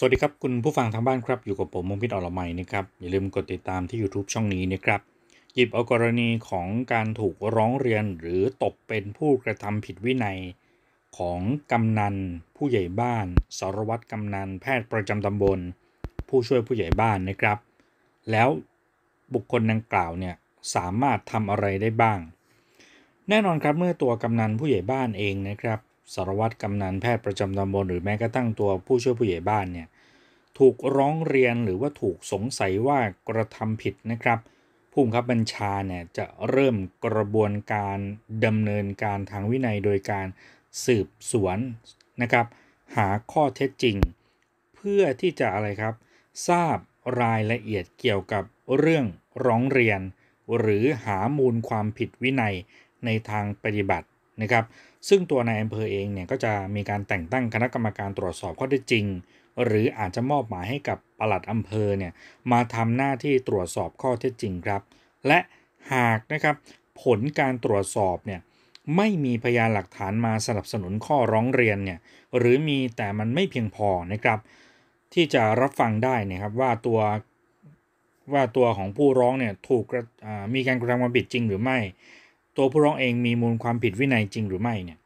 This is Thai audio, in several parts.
สวัสดีครับคุณผู้ฟังทางบ้านครับอยู่กับผมมงพิษอรมัยนะครับอย่าลืมกดติดตามที่ YouTube ช่องนี้นะครับ หยิบเอากรณีของการถูกร้องเรียน หรือตกเป็นผู้กระทำผิดวินัยของกำนันผู้ใหญ่บ้านสารวัตรกำนันแพทย์ประจำตำบลผู้ช่วยผู้ใหญ่บ้านนะครับ แล้วบุคคลดังกล่าวเนี่ยสามารถทำอะไรได้บ้าง แน่นอนครับเมื่อตัวกำนันผู้ใหญ่บ้านเองนะครับสารวัตรกำนันแพทย์ประจำตำบล หรือแม้กระทั่งตัวผู้ช่วยผู้ใหญ่บ้านเนี่ยถูกร้องเรียนหรือว่าถูกสงสัยว่ากระทำผิดนะครับผู้บังคับบัญชาเนี่ยจะเริ่มกระบวนการดำเนินการทางวินัยโดยการสืบสวนนะครับ หาข้อเท็จจริง เพื่อที่จะอะไรครับ ทราบรายละเอียดเกี่ยวกับเรื่องร้องเรียน หรือหามูลความผิดวินัยในทางปฏิบัตินะครับซึ่งตัวนายอำเภอเองเนี่ยก็จะมีการแต่งตั้งคณะกรรมการตรวจสอบข้อเท็จจริง หรืออาจจะมอบหมายให้กับปลัดอำเภอเนี่ยมาทำหน้าที่ตรวจสอบข้อเท็จจริงครับ และหากนะครับผลการตรวจสอบเนี่ยไม่มีพยานหลักฐานมาสนับสนุนข้อร้องเรียนเนี่ยหรือมีแต่มันไม่เพียงพอนะครับที่จะรับฟังได้นะครับว่าตัวว่าตัวของผู้ร้องเนี่ยถูกมีการกระทำความผิดจริง หรือไม่ตัวผู้ร้องเองมีมูลความผิดวินัยจริงหรือไม่เนี่ย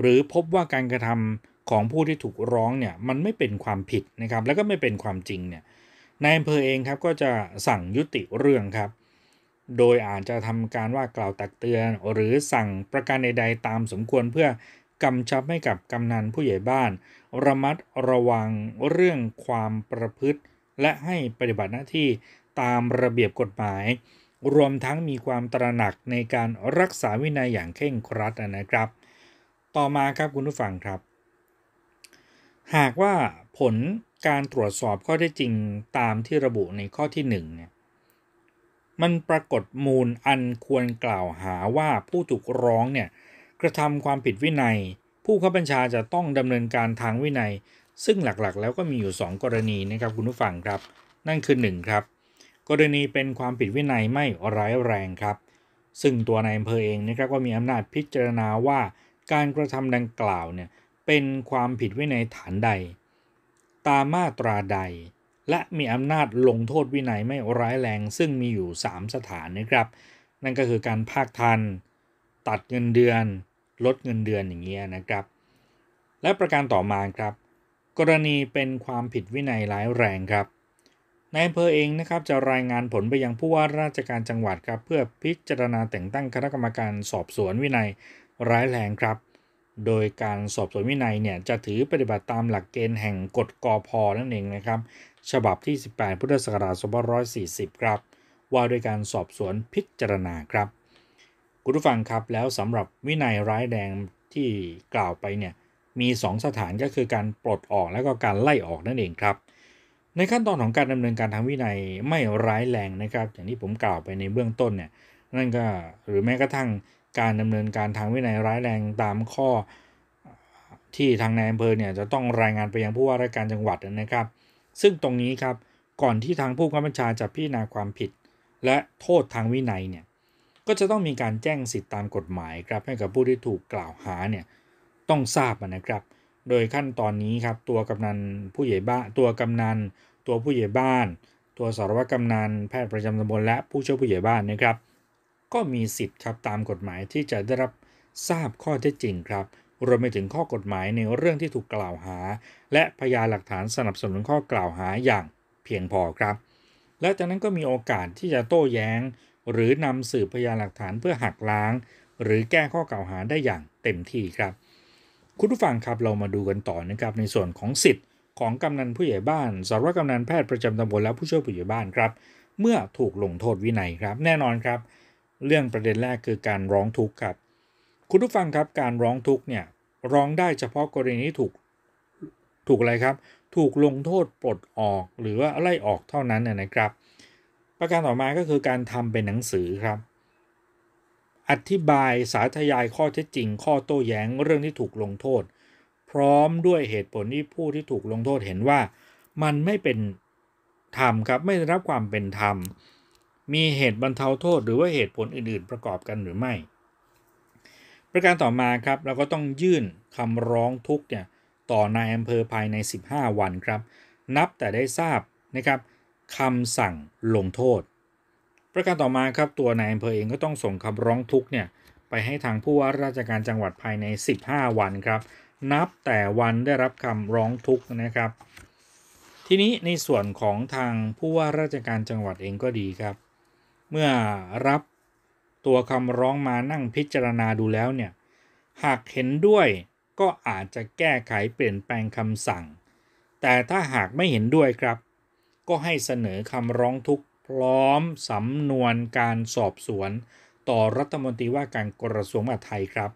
หรือพบว่าการกระทำ ของผู้ที่ถูกร้องเนี่ยมันไม่เป็นความผิดนะครับแล้วก็ไม่เป็นความจริงเนี่ยนายอำเภอเองครับก็จะสั่งยุติเรื่องครับ โดยอาจจะทำการว่ากล่าวตักเตือนหรือสั่งประการใดๆ ตามสมควรเพื่อกำชับให้กับกำนันผู้ใหญ่บ้าน ระมัดระวังเรื่องความประพฤติ และให้ปฏิบัติหน้าที่ตามระเบียบกฎหมายรวมทั้งมีความตระหนักในการรักษาวินัยอย่างเคร่งครัดนะครับ ต่อมาครับคุณผู้ฟังครับ หากว่าผลการตรวจสอบข้อได้จจริงตามที่ระบุในข้อที่1เนี่ยมันปรากฏมูลอันควรกล่าวหาว่าผู้ถูกร้องเนี่ยกระทำความผิดวินัย ผู้ข้าบัญชาจะต้องดำเนินการทางวินัย ซึ่งหลักๆ แล้วก็มีอยู่ 2 กรณีนะครับคุณผู้ฟังครับ นั่นคือ1ครับกรณีเป็นความผิดวินัยไม่ร้ายแรงครับ ซึ่งตัวนายอำเภอเองนะครับ ก็มีอำนาจพิจารณาว่าการกระทำดังกล่าวเนี่ยเป็นความผิดวินัยฐานใด ตามมาตราใด และมีอำนาจลงโทษวินัยไม่ร้ายแรง ซึ่งมีอยู่ 3 สถานนะครับ นั่นก็คือการภาคทันตัดเงินเดือนลดเงินเดือนอย่างเงี้ยนะครับ และประการต่อมาครับ กรณีเป็นความผิดวินัยร้ายแรงครับนายอำเภอเองนะครับจะรายงานผลไปยังผู้ว่าราชการจังหวัดครับ เพื่อพิจารณาแต่งตั้งคณะกรรมการสอบสวนวินัยร้ายแรงครับ โดยการสอบสวนวินัยเนี่ยจะถือปฏิบัติตามหลักเกณฑ์แห่งกฎกอพอนั่นเองนะครับ ฉบับที่ 18 พุทธศักราช2540 ครับว่าด้วยการสอบสวนพิจารณาครับคุณผู้ฟังครับแล้วสำหรับวินัยร้ายแรงที่กล่าวไปเนี่ยมี 2 สถานก็คือการปลดออกและก็การไล่ออกนั่นเองครับในขั้นตอนของการดำเนินการทางวินัยไม่ร้ายแรงนะครับ อย่างที่ผมกล่าวไปในเบื้องต้นเนี่ยนั่นก็หรือแม้กระทั่งการดำเนินการทางวินัยร้ายแรงตามข้อที่ทางนายอำเภอเนี่ยจะต้องรายงานไปยังผู้ว่าราชการจังหวัดนะครับ ซึ่งตรงนี้ครับก่อนที่ทางผู้กำกับชาจะพิจารณาความผิด และโทษทางวินัยเนี่ยก็จะต้องมีการแจ้งสิทธิตามกฎหมายครับให้กับผู้ที่ถูกกล่าวหาเนี่ยต้องทราบนะครับเโดยขั้นตอนนี้ครับตัวกำนันผู้ใหญ่บ้านตัวกำนันตัวผู้ใหญ่บ้าน ตัวสารวัตรกำนันแพทย์ประจำตำบล และผู้ช่วยผู้ใหญ่บ้านนะครับ ก็มีสิทธิ์ครับตามกฎหมายที่จะได้รับทราบข้อเท็จจริงครับ รวมไปถึงข้อกฎหมายในเรื่องที่ถูกกล่าวหา และพยานหลักฐานสนับสนุนข้อกล่าวหาอย่างเพียงพอครับ และจากนั้นก็มีโอกาสที่จะโต้แย้ง หรือนำสืบพยานหลักฐานเพื่อหักล้าง หรือแก้ข้อกล่าวหาได้อย่างเต็มที่ครับคุณผู้ฟังครับเรามาดูกันต่อนะครับ ในส่วนของสิทธิ์ ของกำนันผู้ใหญ่บ้านสารวัตรกำนันแพทย์ประจำตำบลและผู้ช่วยผู้ใหญ่บ้านครับ เมื่อถูกลงโทษวินัยครับ แน่นอนครับ เรื่องประเด็นแรกคือการร้องทุกข์ครับ คุณผู้ฟังครับการร้องทุกข์เนี่ยร้องได้เฉพาะกรณีถูกถูกอะไรครับ ถูกลงโทษปลดออกหรือว่าไล่ออกเท่านั้นนะครับ ประการต่อมาก็คือการทำเป็นหนังสือครับอธิบายสาธยายข้อเท็จจริงข้อโต้แย้งเรื่องที่ถูกลงโทษ พร้อมด้วยเหตุผลที่ผู้ที่ถูกลงโทษเห็นว่ามันไม่เป็นธรรมครับไม่ได้รับความเป็นธรรม มีเหตุบรรเทาโทษ หรือว่าเหตุผลอื่นๆประกอบกันหรือไม่ประการต่อมาครับเราก็ต้องยื่นคำร้องทุกเนี่ยต่อนายอำเภอภายใน 15 วันครับ นับแต่ได้ทราบนะครับคำสั่งลงโทษประการต่อมาครับตัวนายอำเภอเองก็ต้องส่งคำร้องทุกเนี่ยไปให้ทางผู้ว่าราชการจังหวัดภายใน 15 วันครับนับแต่วันได้รับคำร้องทุกนะครับทีนี้ในส่วนของทางผู้ว่าราชการจังหวัดเองก็ดีครับ เมื่อรับตัวคำร้องมานั่งพิจารณาดูแล้วเนี่ยหากเห็นด้วยก็อาจจะแก้ไขเปลี่ยนแปลงคำสั่ง แต่ถ้าหากไม่เห็นด้วยครับ ก็ให้เสนอคำร้องทุกพร้อมสำนวนการสอบสวนต่อรัฐมนตรีว่าการกระทรวงมหาดไทยครับ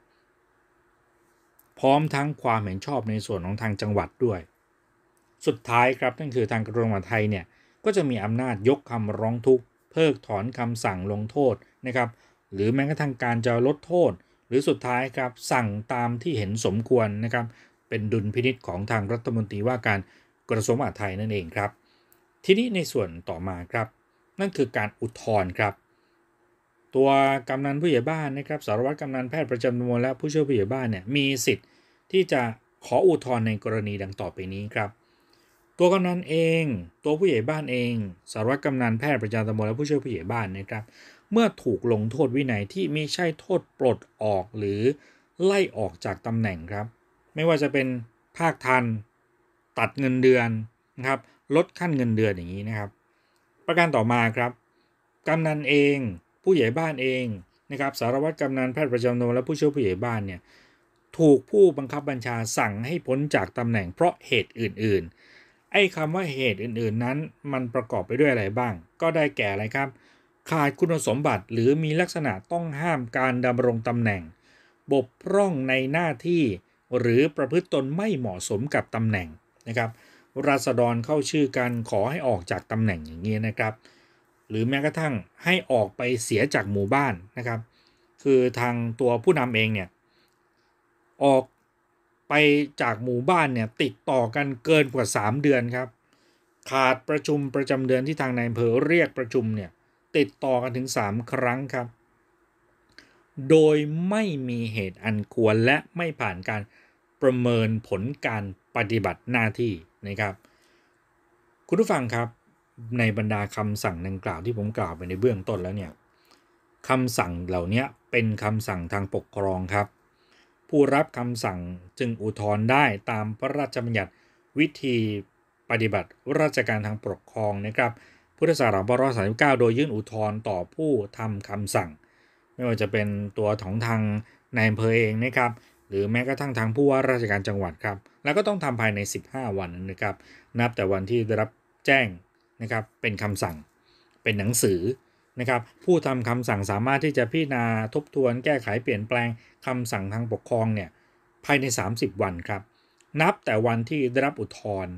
พร้อมทั้งความเห็นชอบในส่วนของทางจังหวัดด้วย สุดท้ายครับนั่นคือทางกระทรวงมหาดไทยเนี่ยก็จะมีอำนาจยกคำร้องทุกข์เพิกถอนคำสั่งลงโทษนะครับ หรือแม้กระทั่งการจะลดโทษ หรือสุดท้ายครับสั่งตามที่เห็นสมควรนะครับ เป็นดุลพินิษของทางรัฐมนตรีว่าการกระทรวงมหาดไทยนั่นเองครับ ทีนี้ในส่วนต่อมาครับนั่นคือการอุทธรณ์ครับ ตัวกำนันผู้ใหญ่บ้านนะครับ สารวัตรกำนันแพทย์ประจำตำบลและผู้ช่วยผู้ใหญ่บ้านเนี่ยมีสิทธิ์ที่จะขออุทธรณ์ในกรณีดังต่อไปนี้ครับ ตัวกำนันเองตัวผู้ใหญ่บ้านเอง สารวัตรกำนันแพทย์ประจำตำบลและผู้ช่วยผู้ใหญ่บ้านนะครับ เมื่อถูกลงโทษวินัยที่ไม่ใช่โทษปลดออกหรือไล่ออกจากตำแหน่งครับ ไม่ว่าจะเป็นภาคทันตัดเงินเดือนนะครับลดขั้นเงินเดือนอย่างนี้นะครับประการต่อมาครับกำนันเอง ผู้ใหญ่บ้านเองนะครับ สารวัตรกำนันแพทย์ประจำนวนและผู้ช่วยผู้ใหญ่บ้านเนี่ย ถูกผู้บังคับบัญชาสั่งให้พ้นจากตำแหน่งเพราะเหตุอื่นๆไอ้คำว่าเหตุอื่นๆ นั้น มันประกอบไปด้วยอะไรบ้าง ก็ได้แก่อะไรครับ ขาดคุณสมบัติหรือมีลักษณะต้องห้ามการดำรงตำแหน่งบกพร่องในหน้าที่หรือประพฤติตนไม่เหมาะสมกับตำแหน่งนะครับราษฎรเข้าชื่อกันขอให้ออกจากตำแหน่งอย่างนี้นะครับ หรือแม้กระทั่งให้ออกไปเสียจากหมู่บ้านนะครับ คือทางตัวผู้นำเองเนี่ยออกไปจากหมู่บ้านเนี่ยติดต่อกันเกินกว่า 3 เดือนครับ ขาดประชุมประจำเดือนที่ทางนายอำเภอเรียกประชุมเนี่ยติดต่อกันถึง 3 ครั้งครับ โดยไม่มีเหตุอันควรและไม่ผ่านการประเมินผลการปฏิบัติหน้าที่นะครับคุณผู้ฟังครับในบรรดาคำสั่งดังกล่าว ที่ผมกล่าวไปในเบื้องต้นแล้วเนี่ยคำสั่งเหล่านี้เป็นคำสั่งทางปกครองครับ ผู้รับคำสั่งจึงอุทธรณ์ได้ตามพระราชบัญญัติวิธีปฏิบัติราชการทางปกครองนะครับ พุทธศักราชพก้9โดยยื่นอุทธรณ์ต่อผู้ทำคำสั่ง ไม่ว่าจะเป็นตัวของทางนายอำเภอเองนะครับหรือแม้กระทั่งทางผู้ว่าราชการจังหวัดครับ แล้วก็ต้องทำภายใน 15 วันนะครับนับแต่วันที่ได้รับแจ้งนะครับเป็นคำสั่งเป็นหนังสือนะครับผู้ทำคำสั่งสามารถที่จะพิจารณาทบทวน แก้ไขเปลี่ยนแปลงคำสั่งทางปกครองเนี่ยภายใน 30 วันครับนับแต่วันที่ได้รับอุทธรณ์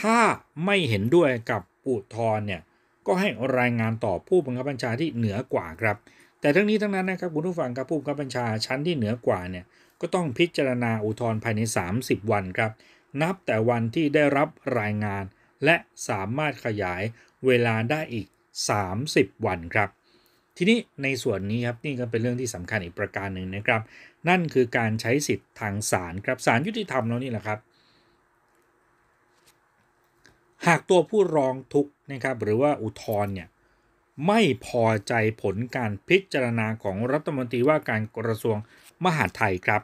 ถ้าไม่เห็นด้วยกับอุทธรณ์เนี่ยก็ให้รายงานต่อผู้บังคับบัญชาที่เหนือกว่าครับแต่ทั้งนี้ทั้งนั้นนะครับคุณผู้ฟังครับผู้บังคับบัญชาชั้นที่เหนือกว่าเนี่ยก็ต้องพิจารณาอุทธรณ์ภายใน 30 วันครับนับแต่วันที่ได้รับรายงาน และสามารถขยายเวลาได้อีก 30 วันครับ ทีนี้ในส่วนนี้ครับนี่ก็เป็นเรื่องที่สำคัญอีกประการหนึ่งนะครับ นั่นคือการใช้สิทธิ์ทางศาลครับศาลยุติธรรมเรานี่แหละครับ หากตัวผู้ร้องทุกนะครับหรือว่าอุทธรณ์เนี่ยไม่พอใจผลการพิจารณาของรัฐมนตรีว่าการกระทรวงมหาไทยครับ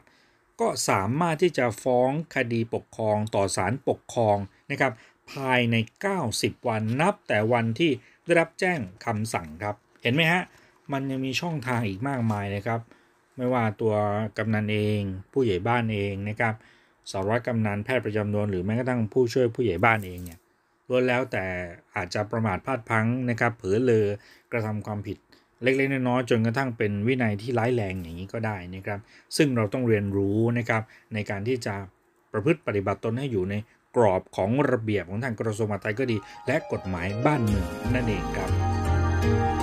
ก็สามารถที่จะฟ้องคดีปกครองต่อศาลปกครองนะครับภายใน 90 วันนับ แต่วันที่ได้รับแจ้งคำสั่งครับเห็นไหมฮะมันยังมีช่องทางอีกมากมายนะครับ ไม่ว่าตัวกำนันเอง ผู้ใหญ่บ้านเองนะครับสารวัตรกำนันแพทย์ประจำนวนหรือแม้กระทั่งผู้ช่วยผู้ใหญ่บ้านเองเนี่ยล้วนแล้วแต่อาจจะประมาทพลาดพังนะครับเผลอเลอกระทำความผิดเล็กๆ น้อยๆจนกระทั่งเป็นวินัยที่ร้ายแรงอย่างนี้ก็ได้นะครับ ซึ่งเราต้องเรียนรู้นะครับ ในการที่จะประพฤติปฏิบัติตนให้อยู่ในกรอบของระเบียบของทางกระทรวงมหาดไทยก็ดี และกฎหมายบ้านเมืองนั่นเองครับ